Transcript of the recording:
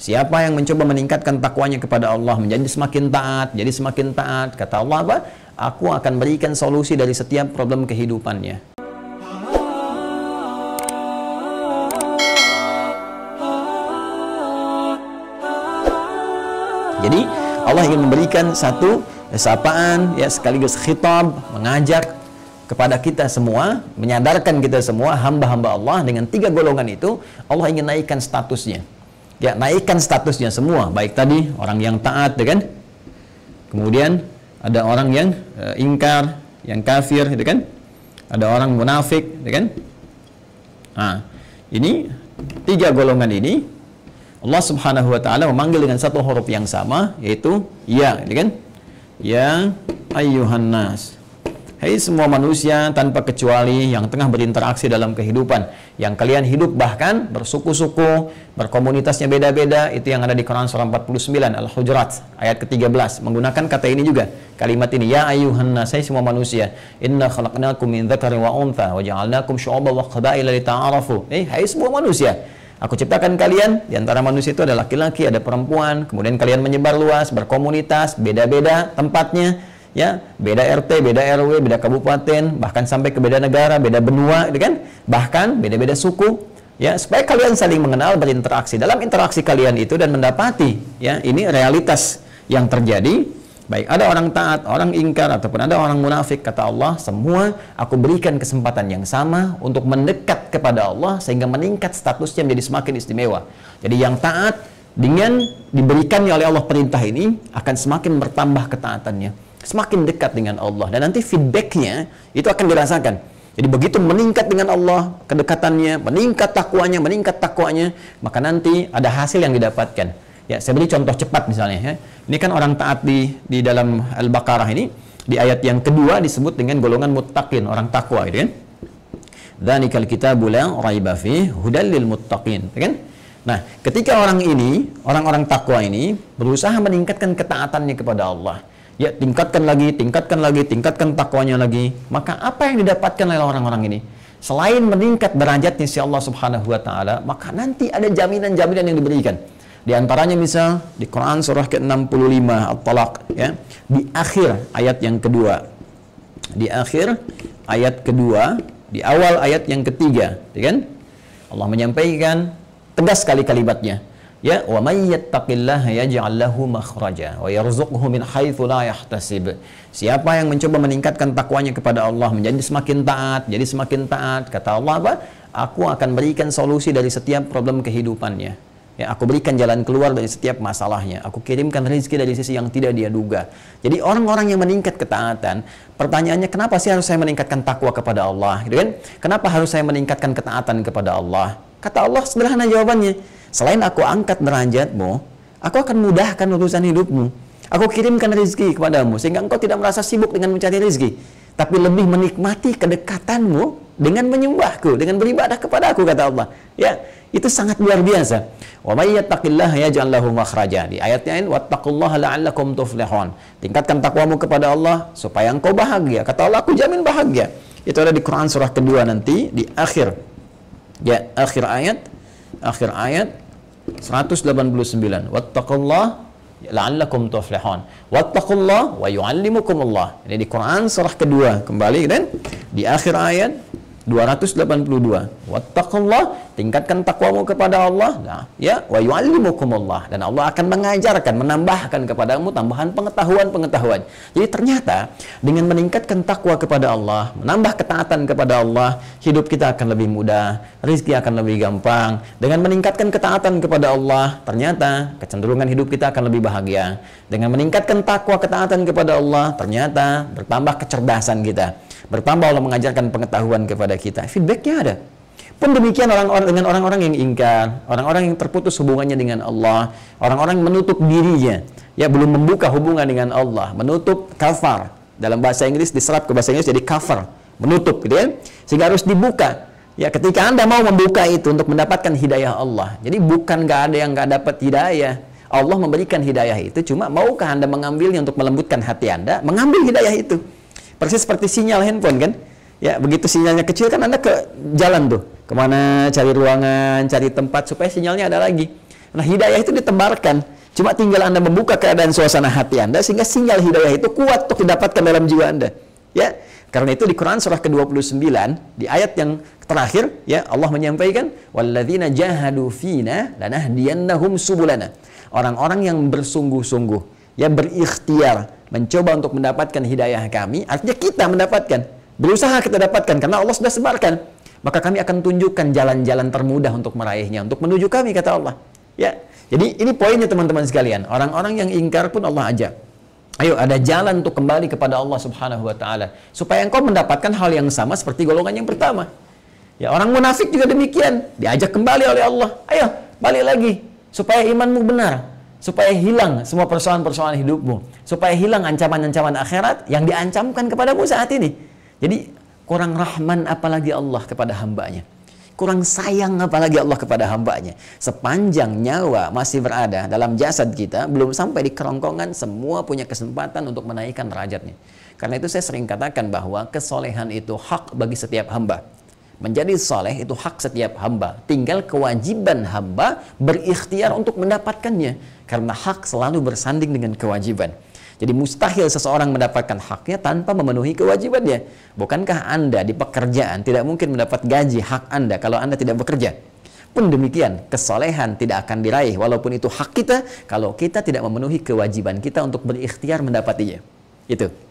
Siapa yang mencoba meningkatkan takwanya kepada Allah menjadi semakin taat, jadi semakin taat. Kata Allah apa? Aku akan berikan solusi dari setiap problem kehidupannya. Jadi Allah ingin memberikan satu sapaan ya sekaligus khitab mengajak kepada kita semua, menyadarkan kita semua hamba-hamba Allah dengan tiga golongan itu Allah ingin naikkan statusnya ya naikkan statusnya semua baik tadi orang yang taat ya kan kemudian ada orang yang e, ingkar yang kafir ya kan ada orang munafik ya kan nah, ini tiga golongan ini Allah Subhanahu wa taala memanggil dengan satu huruf yang sama yaitu ya ya kan ya ayyuhan nas Hei semua manusia tanpa kecuali yang tengah berinteraksi dalam kehidupan. Yang kalian hidup bahkan bersuku-suku, berkomunitasnya beda-beda. Itu yang ada di Quran surah 49 Al-Hujurat ayat ke-13. Menggunakan kata ini juga. Kalimat ini. Ya ayuhan saya semua manusia. Inna khalaqnakum min dhakari wa untha wa ja'alnakum syu'aba wa qabaila ta'arafu eh, hai semua manusia. Aku ciptakan kalian, di antara manusia itu ada laki-laki, ada perempuan, kemudian kalian menyebar luas, berkomunitas, beda-beda tempatnya, ya beda RT, beda RW, beda kabupaten, bahkan sampai ke beda negara, beda benua, gitu kan? Bahkan beda-beda suku, ya supaya kalian saling mengenal berinteraksi. Dalam interaksi kalian itu dan mendapati, ya ini realitas yang terjadi. Baik ada orang taat, orang ingkar ataupun ada orang munafik kata Allah, semua aku berikan kesempatan yang sama untuk mendekat kepada Allah sehingga meningkat statusnya menjadi semakin istimewa. Jadi yang taat dengan diberikannya oleh Allah perintah ini akan semakin bertambah ketaatannya semakin dekat dengan Allah dan nanti feedbacknya itu akan dirasakan jadi begitu meningkat dengan Allah kedekatannya meningkat takwanya meningkat takwanya maka nanti ada hasil yang didapatkan ya saya beri contoh cepat misalnya ya ini kan orang taat di di dalam al-baqarah ini di ayat yang kedua disebut dengan golongan muttaqin orang takwa gitu kan dzalikal kitabu la raiba fih muttaqin ya kan nah ketika orang ini orang-orang takwa ini berusaha meningkatkan ketaatannya kepada Allah ya tingkatkan lagi, tingkatkan lagi, tingkatkan takwanya lagi. Maka apa yang didapatkan oleh orang-orang ini? Selain meningkat derajatnya si Allah Subhanahu wa taala, maka nanti ada jaminan-jaminan yang diberikan. Di antaranya misal di Quran surah ke-65 At-Talaq ya, di akhir ayat yang kedua. Di akhir ayat kedua, di awal ayat yang ketiga, ya kan? Allah menyampaikan tegas sekali kalimatnya ya wa may yattaqillaha yaj'al lahu makhraja wa yarzuqhu min haitsu la yahtasib siapa yang mencoba meningkatkan takwanya kepada Allah menjadi semakin taat jadi semakin taat kata Allah apa aku akan berikan solusi dari setiap problem kehidupannya ya aku berikan jalan keluar dari setiap masalahnya aku kirimkan rezeki dari sisi yang tidak dia duga jadi orang-orang yang meningkat ketaatan pertanyaannya kenapa sih harus saya meningkatkan takwa kepada Allah gitu kan kenapa harus saya meningkatkan ketaatan kepada Allah kata Allah sederhana jawabannya Selain aku angkat derajatmu, aku akan mudahkan urusan hidupmu. Aku kirimkan rezeki kepadamu sehingga engkau tidak merasa sibuk dengan mencari rezeki, tapi lebih menikmati kedekatanmu dengan menyembahku, dengan beribadah kepada aku kata Allah. Ya, itu sangat luar biasa. Wa may yattaqillaha yaj'al lahu makhraja. Di ayat lain wattaqullaha la'allakum tuflihun. Tingkatkan takwamu kepada Allah supaya engkau bahagia. Kata Allah, aku jamin bahagia. Itu ada di Quran surah kedua nanti di akhir ya akhir ayat akhir ayat 189. Wattaqullah la'allakum tuflihun. Wattaqullah wa yu'allimukumullah. Ini di Quran surah kedua kembali dan di akhir ayat 282. Wattaqullah, tingkatkan takwamu kepada Allah. Nah, ya, wa yu'allimukumullah dan Allah akan mengajarkan, menambahkan kepadamu tambahan pengetahuan-pengetahuan. Jadi ternyata dengan meningkatkan takwa kepada Allah, menambah ketaatan kepada Allah, hidup kita akan lebih mudah, rezeki akan lebih gampang. Dengan meningkatkan ketaatan kepada Allah, ternyata kecenderungan hidup kita akan lebih bahagia. Dengan meningkatkan takwa ketaatan kepada Allah, ternyata bertambah kecerdasan kita. Bertambah Allah mengajarkan pengetahuan kepada kepada kita. Feedbacknya ada. Pun demikian orang-orang dengan orang-orang yang ingkar, orang-orang yang terputus hubungannya dengan Allah, orang-orang yang menutup dirinya, ya belum membuka hubungan dengan Allah, menutup kafar. Dalam bahasa Inggris diserap ke bahasa Inggris jadi cover, menutup gitu ya. Sehingga harus dibuka. Ya ketika Anda mau membuka itu untuk mendapatkan hidayah Allah. Jadi bukan gak ada yang gak dapat hidayah. Allah memberikan hidayah itu cuma maukah Anda mengambilnya untuk melembutkan hati Anda, mengambil hidayah itu. Persis seperti sinyal handphone kan? ya begitu sinyalnya kecil kan anda ke jalan tuh kemana cari ruangan cari tempat supaya sinyalnya ada lagi nah hidayah itu ditebarkan cuma tinggal anda membuka keadaan suasana hati anda sehingga sinyal hidayah itu kuat untuk didapatkan dalam jiwa anda ya karena itu di Quran surah ke-29 di ayat yang terakhir ya Allah menyampaikan walladzina jahadu fina lanahdiyannahum subulana orang-orang yang bersungguh-sungguh ya berikhtiar mencoba untuk mendapatkan hidayah kami artinya kita mendapatkan Berusaha kita dapatkan karena Allah sudah sebarkan. Maka kami akan tunjukkan jalan-jalan termudah untuk meraihnya, untuk menuju kami kata Allah. Ya. Jadi ini poinnya teman-teman sekalian. Orang-orang yang ingkar pun Allah ajak. Ayo ada jalan untuk kembali kepada Allah Subhanahu wa taala supaya engkau mendapatkan hal yang sama seperti golongan yang pertama. Ya orang munafik juga demikian, diajak kembali oleh Allah. Ayo, balik lagi supaya imanmu benar, supaya hilang semua persoalan-persoalan hidupmu, supaya hilang ancaman-ancaman akhirat yang diancamkan kepadamu saat ini. Jadi kurang rahman apalagi Allah kepada hambanya. Kurang sayang apalagi Allah kepada hambanya. Sepanjang nyawa masih berada dalam jasad kita, belum sampai di kerongkongan, semua punya kesempatan untuk menaikkan derajatnya. Karena itu saya sering katakan bahwa kesolehan itu hak bagi setiap hamba. Menjadi soleh itu hak setiap hamba. Tinggal kewajiban hamba berikhtiar untuk mendapatkannya. Karena hak selalu bersanding dengan kewajiban. Jadi mustahil seseorang mendapatkan haknya tanpa memenuhi kewajibannya. Bukankah Anda di pekerjaan tidak mungkin mendapat gaji hak Anda kalau Anda tidak bekerja? Pun demikian, kesolehan tidak akan diraih walaupun itu hak kita kalau kita tidak memenuhi kewajiban kita untuk berikhtiar mendapatinya. Itu.